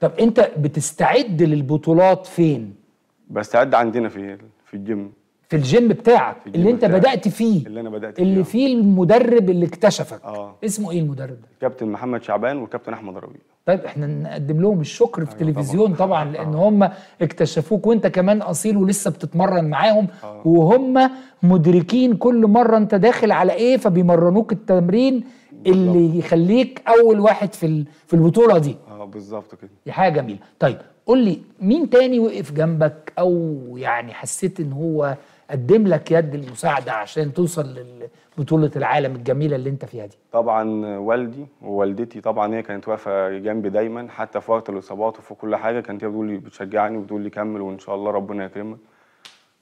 طب انت بتستعد للبطولات فين بستعد عندنا في في الجيم في الجيم بتاعك في الجيم اللي انت بتاعك. بدات فيه اللي انا بدات فيه اللي فيه المدرب اللي اكتشفك آه. اسمه ايه المدرب ده كابتن محمد شعبان والكابتن احمد ربيع طيب احنا نقدم لهم الشكر في أيوة التلفزيون طبعا, طبعا لان آه. هم اكتشفوك وانت كمان اصيل ولسه بتتمرن معاهم آه. وهم مدركين كل مره انت داخل على ايه فبيمرنوك التمرين اللي يخليك اول واحد في في البطوله دي آه، بالظبط كده دي حاجه جميله طيب قول لي مين تاني وقف جنبك او يعني حسيت ان هو قدم لك يد المساعده عشان توصل لبطوله العالم الجميله اللي انت فيها دي طبعا والدي ووالدتي طبعا هي كانت واقفه جنبي دايما حتى في وقت الاصابات وفي كل حاجه كانت هي بتقول لي بتشجعني وبتقول لي كمل وان شاء الله ربنا يكرمك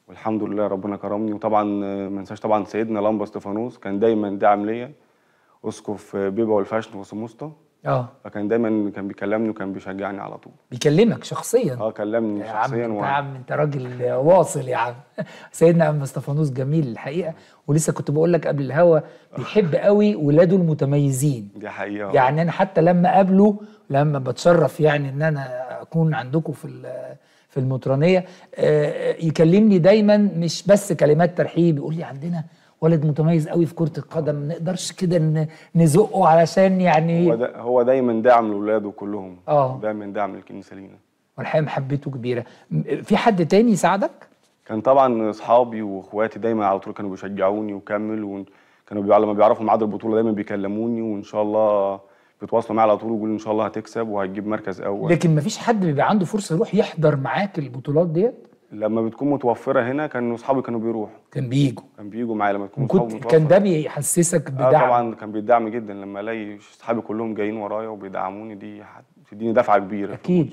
والحمد لله ربنا كرمني وطبعا آه، ما انساش طبعا سيدنا لامبا استفانوس كان دايما داعم ليا اسقف بيبا والفاشن وسموسطه اه فكان دايما كان بيكلمني وكان بيشجعني على طول بيكلمك شخصيا اه كلمني يا شخصيا يا عم انت, عم انت راجل واصل يا عم سيدنا عم مصطفانوس جميل الحقيقه ولسه كنت بقول لك قبل الهوا بيحب قوي ولاده المتميزين دي حقيقه يعني انا حتى لما قابله لما بتشرف يعني ان انا اكون عندكم في في المطرانيه آه، آه، يكلمني دايما مش بس كلمات ترحيب يقول لي عندنا ولد متميز قوي في كره القدم ما نقدرش كده نزقه علشان يعني هو, دا هو دايما دعم لاولاده كلهم اه دايما دعم للكنيسه لينا والحقيقه محبته كبيره في حد تاني ساعدك كان طبعا اصحابي واخواتي دايما على طول كانوا بيشجعوني وكمل وكانوا لما بيعرفوا ميعاد البطوله دايما بيكلموني وان شاء الله بيتواصلوا معايا على طول ويقولوا ان شاء الله هتكسب وهتجيب مركز اول لكن مفيش حد بيبقى عنده فرصه يروح يحضر معاك البطولات ديت لما بتكون متوفره هنا كان اصحابي كانوا بيروحوا كان بيجوا كان بيجوا معايا لما تكون كنت متوفرة. كان ده بيحسسك آه بدعم آه طبعا كان بيدعم جدا لما الاقي اصحابي كلهم جايين ورايا وبيدعموني دي بتديني دفعه كبيره اكيد